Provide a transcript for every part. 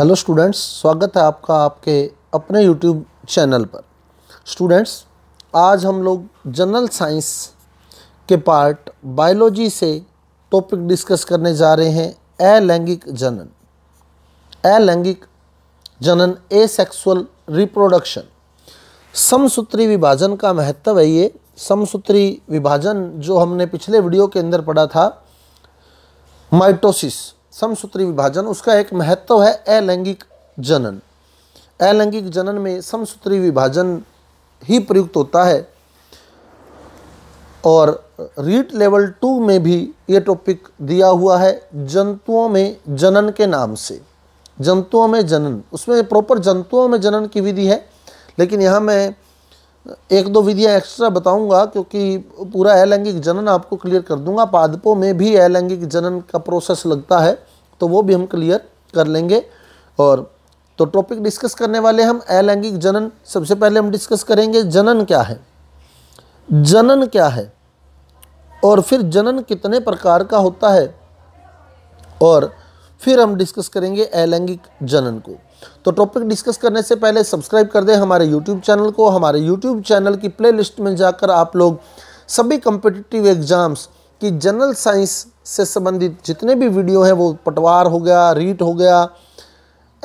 hello students स्वागत है आपका आपके अपने यूट्यूब चैनल पर स्टूडेंट्स आज हम लोग जनरल साइंस के पार्ट बायोलॉजी से टॉपिक डिस्कस करने जा रहे हैं अलैंगिक जनन अलैंगिक जनन ए सेक्सुअल रिप्रोडक्शन समसूत्री विभाजन का महत्व है ये समसूत्री विभाजन जो हमने पिछले वीडियो के अंदर पढ़ा था माइटोसिस समसूत्री विभाजन उसका एक महत्व है अलैंगिक जनन अलैंगिक जनन में समसूत्री विभाजन ही प्रयुक्त होता है और रीट लेवल टू में भी ये टॉपिक दिया हुआ है जंतुओं में जनन के नाम से जंतुओं में जनन उसमें प्रॉपर जंतुओं में जनन की विधि है लेकिन यहाँ मैं एक दो विधियाँ एक्स्ट्रा बताऊंगा क्योंकि पूरा अलैंगिक जनन आपको क्लियर कर दूंगा पादपों में भी अलैंगिक जनन का प्रोसेस लगता है तो वो भी हम क्लियर कर लेंगे और तो टॉपिक डिस्कस करने वाले हम अलैंगिक जनन सबसे पहले हम डिस्कस करेंगे जनन क्या है जनन क्या है और फिर जनन कितने प्रकार का होता है और फिर हम डिस्कस करेंगे अलैंगिक जनन को तो टॉपिक डिस्कस करने से पहले सब्सक्राइब कर दें हमारे यूट्यूब चैनल को हमारे यूट्यूब चैनल की प्लेलिस्ट में जाकर आप लोग सभी कम्पिटिटिव एग्ज़ाम्स कि जनरल साइंस से संबंधित जितने भी वीडियो हैं वो पटवार हो गया रीट हो गया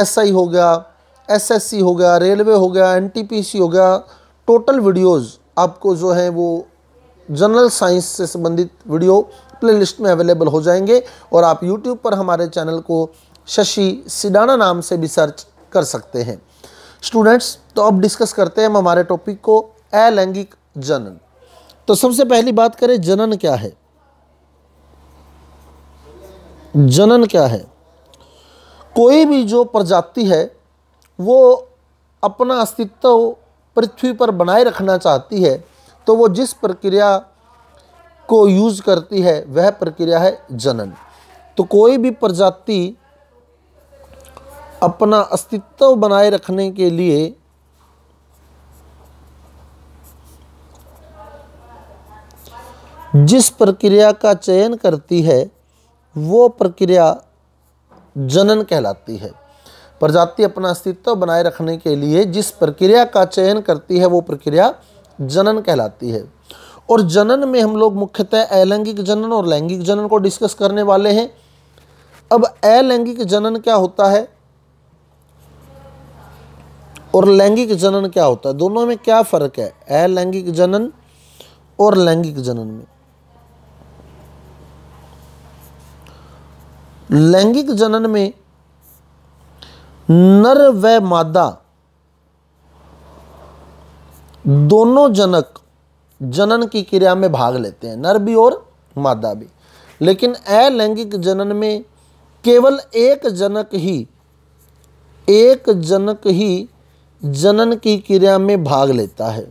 एसआई हो गया एसएससी हो गया रेलवे हो गया एनटीपीसी हो गया टोटल वीडियोस आपको जो है वो जनरल साइंस से संबंधित वीडियो प्लेलिस्ट में अवेलेबल हो जाएंगे और आप यूट्यूब पर हमारे चैनल को शशि सिडाना नाम से भी सर्च कर सकते हैं स्टूडेंट्स तो अब डिस्कस करते हैं हम हमारे टॉपिक को अलैंगिक जनन तो सबसे पहली बात करें जनन क्या है जनन क्या है कोई भी जो प्रजाति है वो अपना अस्तित्व पृथ्वी पर बनाए रखना चाहती है तो वो जिस प्रक्रिया को यूज करती है वह प्रक्रिया है जनन तो कोई भी प्रजाति अपना अस्तित्व बनाए रखने के लिए जिस प्रक्रिया का चयन करती है वो प्रक्रिया जनन कहलाती है प्रजाति अपना अस्तित्व बनाए रखने के लिए जिस प्रक्रिया का चयन करती है वो प्रक्रिया जनन कहलाती है और जनन में हम लोग मुख्यतः अलैंगिक जनन और लैंगिक जनन को डिस्कस करने वाले हैं अब अलैंगिक जनन क्या होता है और लैंगिक जनन क्या होता है दोनों में क्या फ़र्क है अलैंगिक जनन और लैंगिक जनन में लैंगिक जनन में नर व मादा दोनों जनक जनन की क्रिया में भाग लेते हैं नर भी और मादा भी लेकिन अलैंगिक जनन में केवल एक जनक ही एक जनक ही जनन की क्रिया में भाग लेता है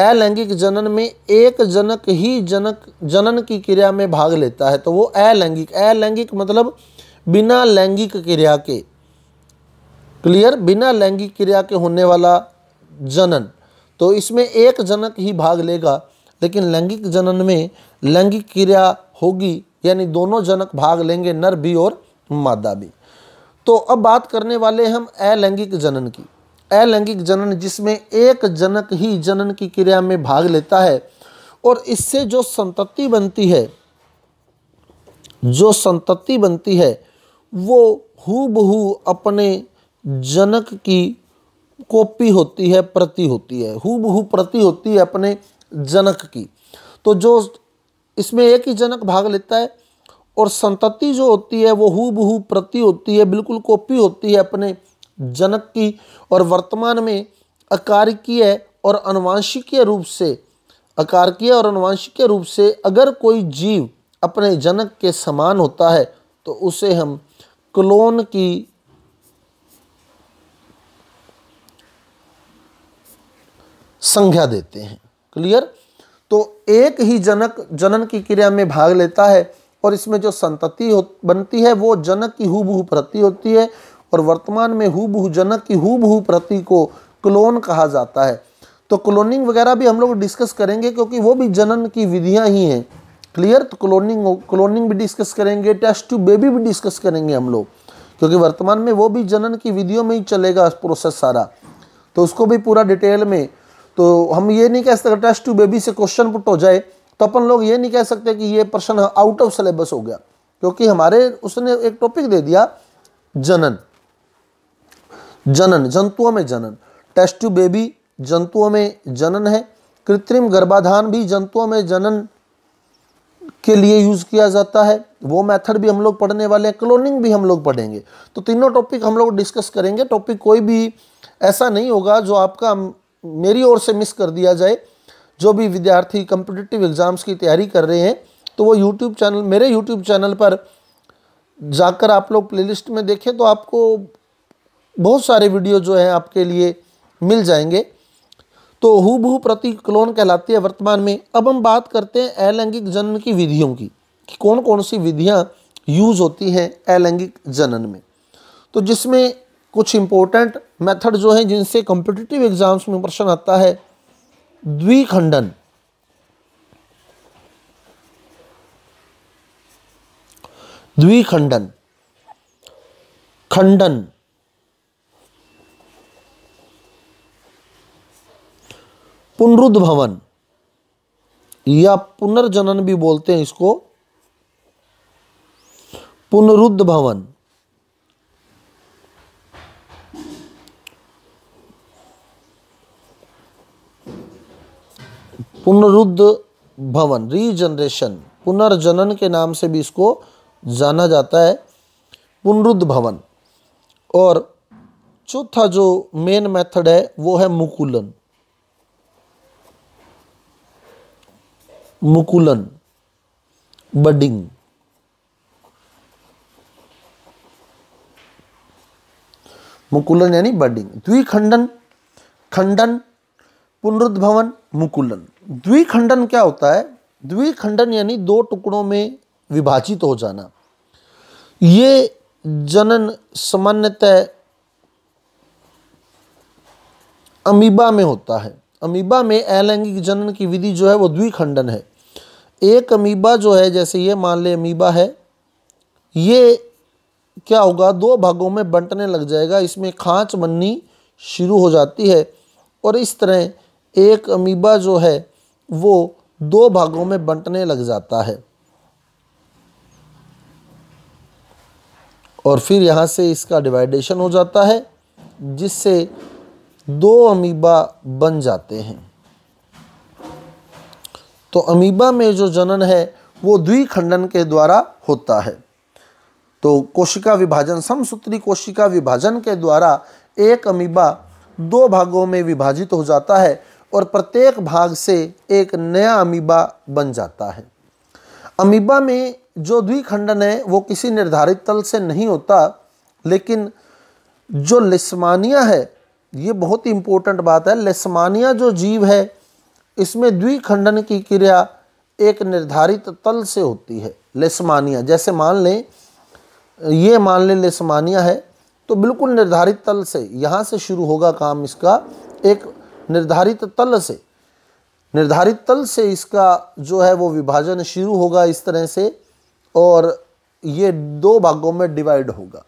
अलैंगिक जनन में एक जनक ही जनक जनन की क्रिया में भाग लेता है तो वो अलैंगिक अलैंगिक मतलब बिना लैंगिक क्रिया के क्लियर बिना लैंगिक क्रिया के होने वाला जनन तो इसमें एक जनक ही भाग लेगा लेकिन लैंगिक जनन में लैंगिक क्रिया होगी यानी दोनों जनक भाग लेंगे नर भी और मादा भी तो अब बात करने वाले हम अलैंगिक जनन की अलैंगिक जनन जिसमें एक जनक ही जनन की क्रिया में भाग लेता है और इससे जो संतति बनती है जो संतति बनती है वो हूबहू अपने जनक की कॉपी होती है प्रति होती है हूबहू प्रति होती है अपने जनक की तो जो इसमें एक ही जनक भाग लेता है और संतति जो होती है वो हूबहू प्रति होती है बिल्कुल कॉपी होती है अपने जनक की और वर्तमान में अकार्कीय और अनुवांशिकीय रूप से अकार्कीय और अनुवांशिकीय रूप से अगर कोई जीव अपने जनक के समान होता है तो उसे हम क्लोन की संख्या देते हैं क्लियर तो एक ही जनक जनन की क्रिया में भाग लेता है और इसमें जो संतति हो बनती है वो जनक की हूबहू प्रति होती है और वर्तमान में हु जनक की हु प्रति को क्लोन कहा जाता है तो क्लोनिंग वगैरह भी हम लोग डिस्कस करेंगे क्योंकि वो भी जनन की विधियां ही हैं क्लियर तो क्लोनिंग क्लोनिंग भी डिस्कस करेंगे टेस्ट टू बेबी भी डिस्कस करेंगे हम लोग क्योंकि वर्तमान में वो भी जनन की विधियों में ही चलेगा प्रोसेस सारा तो उसको भी पूरा डिटेल में तो हम ये नहीं कह सकते टेस्ट टू बेबी से क्वेश्चन पुट हो जाए तो अपन लोग ये नहीं कह सकते कि ये प्रश्न आउट ऑफ सिलेबस हो गया क्योंकि हमारे उसने एक टॉपिक दे दिया जनन जनन जंतुओं में जनन टेस्ट्यू बेबी जंतुओं में जनन है कृत्रिम गर्भाधान भी जंतुओं में जनन के लिए यूज़ किया जाता है वो मेथड भी हम लोग पढ़ने वाले हैं क्लोनिंग भी हम लोग पढ़ेंगे तो तीनों टॉपिक हम लोग डिस्कस करेंगे टॉपिक कोई भी ऐसा नहीं होगा जो आपका मेरी ओर से मिस कर दिया जाए जो भी विद्यार्थी कंपिटेटिव एग्ज़ाम्स की तैयारी कर रहे हैं तो वो यूट्यूब चैनल मेरे यूट्यूब चैनल पर जाकर आप लोग प्लेलिस्ट में देखें तो आपको बहुत सारे वीडियो जो है आपके लिए मिल जाएंगे तो हु प्रति क्लोन कहलाती है वर्तमान में अब हम बात करते हैं अलैंगिक जनन की विधियों की कि कौन कौन सी विधियाँ यूज़ होती हैं अलैंगिक जनन में तो जिसमें कुछ इम्पोर्टेंट मेथड जो हैं जिनसे कॉम्पिटिटिव एग्जाम्स में प्रश्न आता है द्विखंडन द्विखंडन खंडन पुनरुद्भवन या पुनर्जनन भी बोलते हैं इसको पुनरुद्भवन पुनरुद्ध भवन रीजनरेशन पुनर्जनन के नाम से भी इसको जाना जाता है पुनरुद्ध भवन और चौथा जो मेन मेथड है वो है मुकुलन मुकुलन बडिंग मुकुलन यानी बडिंग द्विखंडन खंडन पुनरुद्भवन मुकुलन द्विखंडन क्या होता है द्विखंडन यानी दो टुकड़ों में विभाजित हो जाना ये जनन सामान्यतः अमीबा में होता है अमीबा में अलैंगिक जनन की विधि जो है वो द्विखंडन है एक अमीबा जो है जैसे ये मान ले अमीबा है ये क्या होगा दो भागों में बंटने लग जाएगा इसमें खांच बननी शुरू हो जाती है और इस तरह एक अमीबा जो है वो दो भागों में बंटने लग जाता है और फिर यहाँ से इसका डिवाइडेशन हो जाता है जिससे दो अमीबा बन जाते हैं तो अमीबा में जो जनन है वो द्विखंडन के द्वारा होता है तो कोशिका विभाजन समसूत्री कोशिका विभाजन के द्वारा एक अमीबा दो भागों में विभाजित हो जाता है और प्रत्येक भाग से एक नया अमीबा बन जाता है अमीबा में जो द्विखंडन है वो किसी निर्धारित तल से नहीं होता लेकिन जो लेस्मानिया है ये बहुत ही इंपॉर्टेंट बात है लेस्मानिया जो जीव है इसमें द्विखंडन की क्रिया एक निर्धारित तल से होती है लेसमानिया जैसे मान लें ये मान लें लेसमानिया है तो बिल्कुल निर्धारित तल से यहाँ से शुरू होगा काम इसका एक निर्धारित तल से निर्धारित तल से इसका जो है वो विभाजन शुरू होगा इस तरह से और ये दो भागों में डिवाइड होगा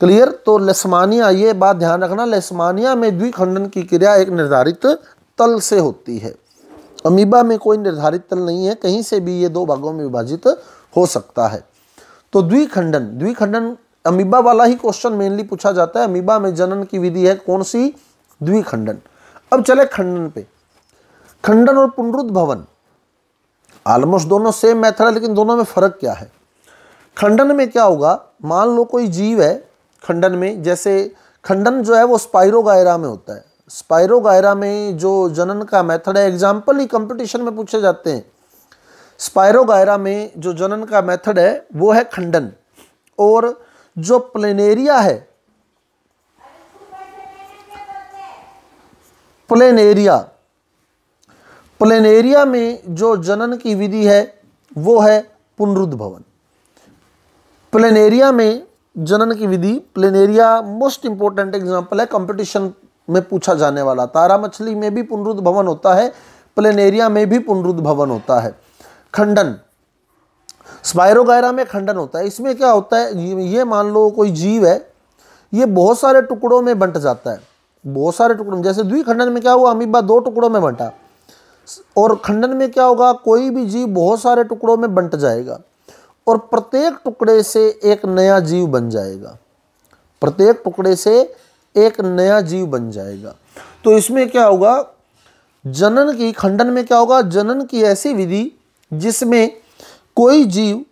क्लियर तो लेस्मानिया ये बात ध्यान रखना लेस्मानिया में द्विखंडन की क्रिया एक निर्धारित तल से होती है अमीबा में कोई निर्धारित तल नहीं है कहीं से भी ये दो भागों में विभाजित हो सकता है तो द्विखंडन द्विखंडन अमीबा वाला ही क्वेश्चन मेनली पूछा जाता है अमीबा में जनन की विधि है कौन सी द्विखंडन अब चले खंडन पे खंडन और पुनरुद्भवन ऑलमोस्ट दोनों सेम मेथड है लेकिन दोनों में फर्क क्या है खंडन में क्या होगा मान लो कोई जीव है खंडन में जैसे खंडन जो है वो स्पाइरोगायरा में होता है स्पायरोगायरा में जो जनन का मेथड है एग्जाम्पल ही कंपटीशन में पूछे जाते हैं स्पायरोगायरा में जो जनन का मेथड है वो है खंडन और जो प्लेनेरिया है प्लेनेरिया प्लेनेरिया में जो जनन की विधि है वो है पुनरुद्भवन प्लेनेरिया में जनन की विधि प्लेनेरिया मोस्ट इंपॉर्टेंट एग्जांपल है कंपटीशन में पूछा जाने वाला तारा मछली में भी पुनरुद्ध भवन होता है प्लेनेरिया में भी पुनरुद्ध भवन होता है खंडन स्पायरोगायरा में खंडन होता है इसमें क्या होता है ये मान लो कोई जीव है ये बहुत सारे टुकड़ों में बंट जाता है बहुत सारे टुकड़ों में जैसे द्विखंडन में क्या हुआ अमीबा दो टुकड़ों में बंटा और खंडन में क्या होगा कोई भी जीव बहुत सारे टुकड़ों में बंट जाएगा और प्रत्येक टुकड़े से एक नया जीव बन जाएगा प्रत्येक टुकड़े से एक नया जीव बन जाएगा तो इसमें क्या होगा जनन की खंडन में क्या होगा जनन की ऐसी विधि जिसमें कोई जीव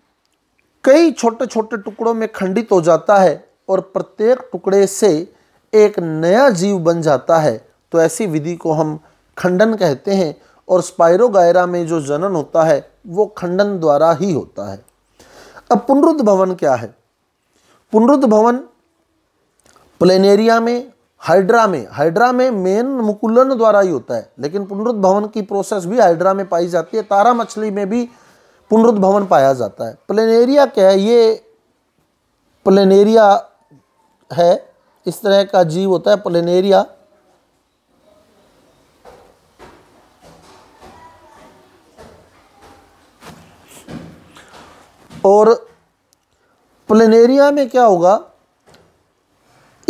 कई छोटे छोटे टुकड़ों में खंडित हो जाता है और प्रत्येक टुकड़े से एक नया जीव बन जाता है तो ऐसी विधि को हम खंडन कहते हैं और स्पायरोगायरा में जो जनन होता है वो खंडन द्वारा ही होता है अब पुनरुद्ध भवन क्या है पुनरुद्ध भवन प्लेनेरिया में हाइड्रा में हाइड्रा में मेन मुकुलन द्वारा ही होता है लेकिन पुनरुद्भवन की प्रोसेस भी हाइड्रा में पाई जाती है तारा मछली में भी पुनरुद्भवन पाया जाता है प्लेनेरिया क्या है ये प्लेनेरिया है इस तरह का जीव होता है प्लेनेरिया और प्लेनेरिया में क्या होगा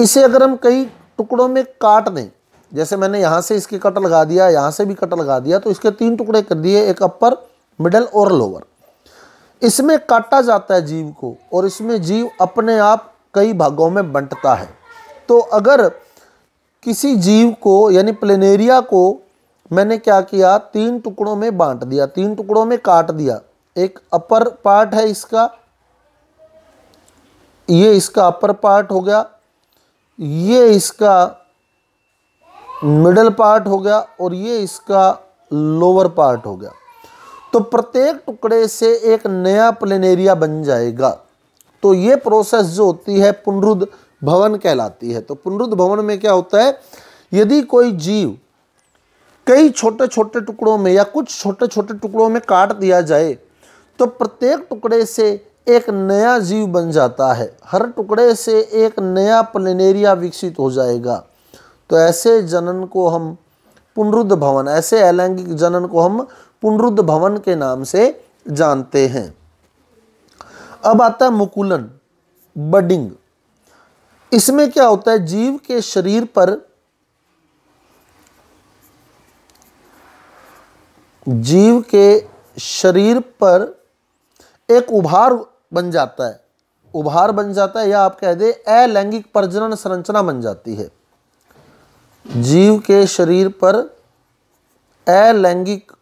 इसे अगर हम कई टुकड़ों में काट दें जैसे मैंने यहाँ से इसके कट लगा दिया यहाँ से भी कट लगा दिया तो इसके तीन टुकड़े कर दिए एक अपर मिडल और लोअर इसमें काटा जाता है जीव को और इसमें जीव अपने आप कई भागों में बंटता है तो अगर किसी जीव को यानी प्लेनेरिया को मैंने क्या किया तीन टुकड़ों में बांट दिया तीन टुकड़ों में काट दिया एक अपर पार्ट है इसका ये इसका अपर पार्ट हो गया ये इसका मिडल पार्ट हो गया और ये इसका लोअर पार्ट हो गया तो प्रत्येक टुकड़े से एक नया प्लेन एरिया बन जाएगा तो ये प्रोसेस जो होती है पुनरुद्ध भवन कहलाती है तो पुनरुद्ध भवन में क्या होता है यदि कोई जीव कई छोटे छोटे टुकड़ों में या कुछ छोटे छोटे टुकड़ों में काट दिया जाए तो प्रत्येक टुकड़े से एक नया जीव बन जाता है हर टुकड़े से एक नया प्लेनेरिया विकसित हो जाएगा तो ऐसे जनन को हम पुनरुद्ध भवन ऐसे अलैंगिक जनन को हम पुनरुद्ध भवन के नाम से जानते हैं अब आता है मुकुलन बडिंग इसमें क्या होता है जीव के शरीर पर जीव के शरीर पर एक उभार बन जाता है उभार बन जाता है या आप कह दें अलैंगिक प्रजनन संरचना बन जाती है जीव के शरीर पर अलैंगिक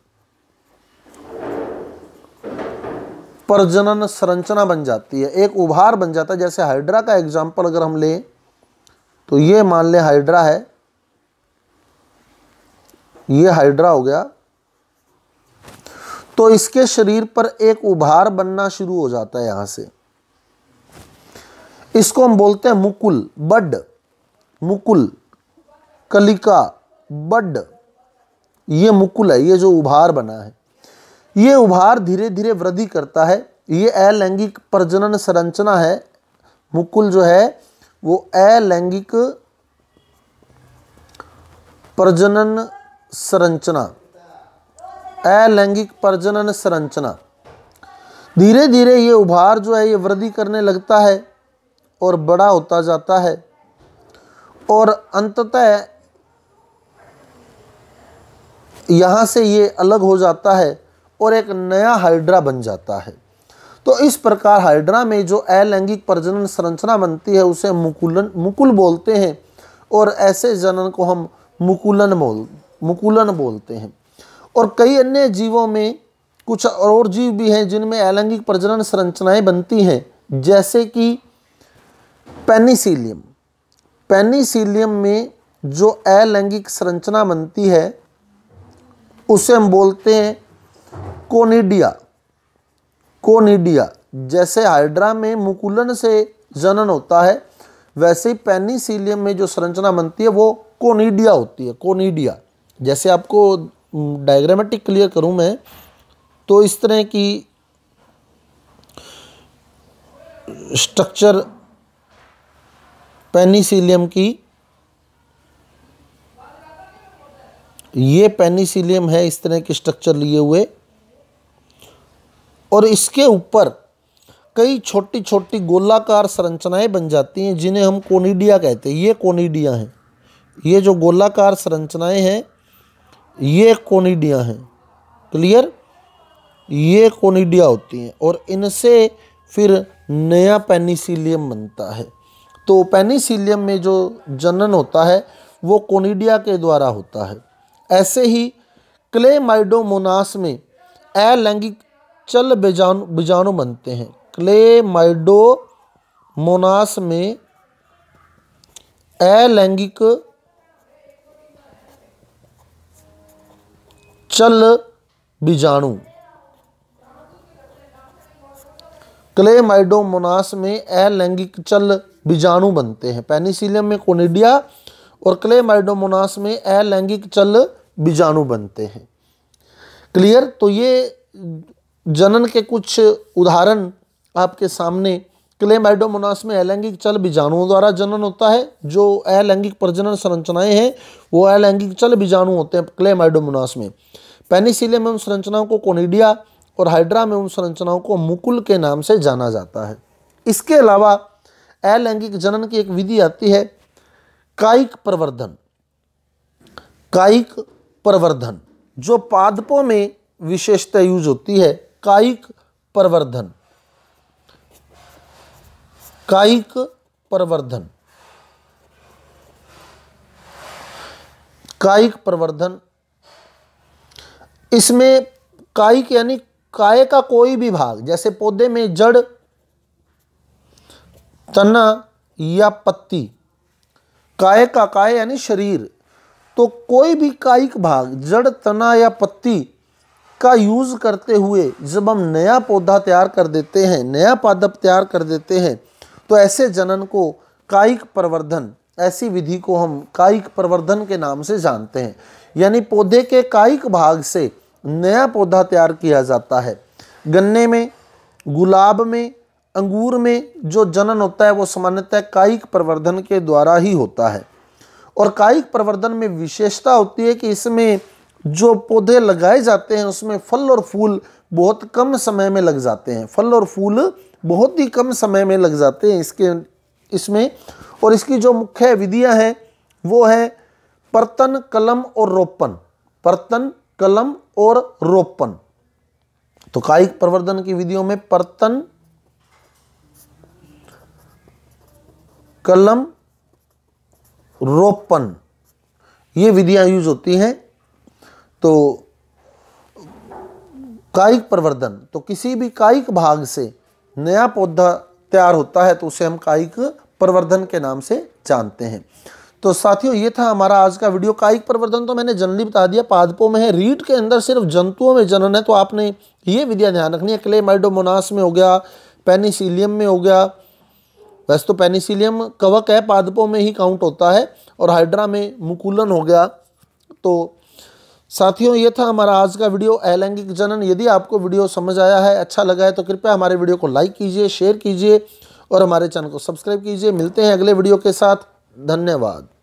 प्रजनन संरचना बन जाती है एक उभार बन जाता है जैसे हाइड्रा का एग्जाम्पल अगर हम लें तो ये मान लें हाइड्रा है ये हाइड्रा हो गया तो इसके शरीर पर एक उभार बनना शुरू हो जाता है यहां से इसको हम बोलते हैं मुकुल बड मुकुल कलिका बड ये मुकुल है ये जो उभार बना है ये उभार धीरे धीरे वृद्धि करता है ये अलैंगिक प्रजनन संरचना है मुकुल जो है वो अलैंगिक प्रजनन संरचना अलैंगिक प्रजनन संरचना धीरे धीरे ये उभार जो है ये वृद्धि करने लगता है और बड़ा होता जाता है और अंततः यहाँ से ये अलग हो जाता है और एक नया हाइड्रा बन जाता है तो इस प्रकार हाइड्रा में जो अलैंगिक प्रजनन संरचना बनती है उसे मुकुलन मुकुल बोलते हैं और ऐसे जनन को हम मुकुलन बोल मुकुलन बोलते हैं और कई अन्य जीवों में कुछ और जीव भी हैं जिनमें अलैंगिक प्रजनन संरचनाएं बनती हैं जैसे कि पेनिसिलियम पेनिसिलियम में जो अलैंगिक संरचना बनती है उसे हम बोलते हैं कोनिडिया कोनिडिया जैसे हाइड्रा में मुकुलन से जनन होता है वैसे ही पेनिसिलियम में जो संरचना बनती है वो कोनिडिया होती है कोनिडिया जैसे आपको डायग्रामेटिक क्लियर करूं मैं तो इस तरह की स्ट्रक्चर पेनिसिलियम की ये पेनिसिलियम है इस तरह की स्ट्रक्चर लिए हुए और इसके ऊपर कई छोटी छोटी गोलाकार संरचनाएं बन जाती हैं जिन्हें हम कोनीडिया कहते हैं ये कोनीडिया हैं ये जो गोलाकार संरचनाएं हैं ये कोनिडियाँ हैं क्लियर ये कोनिडिया होती हैं और इनसे फिर नया पेनिसिलियम बनता है तो पेनिसिलियम में जो जनन होता है वो कोनिडिया के द्वारा होता है ऐसे ही क्लेमाइडोमोनास में अलैंगिक चल बीजाणु बीजाणु बनते हैं क्लेमाइडोमोनास में अलैंगिक चल बीजाणु क्लेमाइडोमोनास में अलैंगिक चल बीजाणु बनते हैं पेनिसिलियम में कोनिडिया और क्लेमाइडोमोनास में अलैंगिक चल बीजाणु बनते हैं क्लियर तो ये जनन के कुछ उदाहरण आपके सामने क्लेमाइडोमोनास में अलैंगिक चल बीजाणुओं द्वारा जनन होता है जो अलैंगिक प्रजनन संरचनाएं हैं वो अलैंगिक चल बीजाणु होते हैं क्लेमाइडोमोनास में पेनिसिलियम में उन संरचनाओं को कोनिडिया और हाइड्रा में उन संरचनाओं को मुकुल के नाम से जाना जाता है इसके अलावा अलैंगिक जनन की एक विधि आती है कायिक प्रवर्धन कायिक प्रवर्धन जो पादपों में विशेषता यूज होती है कायिक प्रवर्धन कायिक प्रवर्धन कायिक प्रवर्धन इसमें कायिक यानी काय का कोई भी भाग जैसे पौधे में जड़ तना या पत्ती काय का काय यानी शरीर तो कोई भी कायिक भाग जड़ तना या पत्ती का यूज़ करते हुए जब हम नया पौधा तैयार कर देते हैं नया पादप तैयार कर देते हैं तो ऐसे जनन को कायिक प्रवर्धन ऐसी विधि को हम कायिक प्रवर्धन के नाम से जानते हैं यानी पौधे के कायिक भाग से नया पौधा तैयार किया जाता है गन्ने में गुलाब में अंगूर में जो जनन होता है वो सामान्यतः कायिक प्रवर्धन के द्वारा ही होता है और कायिक प्रवर्धन में विशेषता होती है कि इसमें जो पौधे लगाए जाते हैं उसमें फल और फूल बहुत कम समय में लग जाते हैं फल और फूल बहुत ही कम समय में लग जाते हैं इसके इसमें और इसकी जो मुख्य विधियां हैं वो है परतन कलम और रोपण परतन कलम और रोपन तो कायिक प्रवर्धन की विधियों में परतन कलम रोपन ये विधियां यूज होती हैं तो कायिक प्रवर्धन तो किसी भी कायिक भाग से नया पौधा तैयार होता है तो उसे हम कायिक प्रवर्धन के नाम से जानते हैं तो साथियों ये था हमारा आज का वीडियो कायिक प्रवर्धन तो मैंने जनरली बता दिया पादपों में है रीट के अंदर सिर्फ जंतुओं में जनन है तो आपने ये विद्या ध्यान रखनी है क्लेमाइडोमोनास में हो गया पेनिसिलियम में हो गया वैसे तो पेनिसिलियम कवक है पादपों में ही काउंट होता है और हाइड्रा में मुकुलन हो गया तो साथियों ये था हमारा आज का वीडियो अलैंगिक जनन यदि आपको वीडियो समझ आया है अच्छा लगा है तो कृपया हमारे वीडियो को लाइक कीजिए शेयर कीजिए और हमारे चैनल को सब्सक्राइब कीजिए मिलते हैं अगले वीडियो के साथ धन्यवाद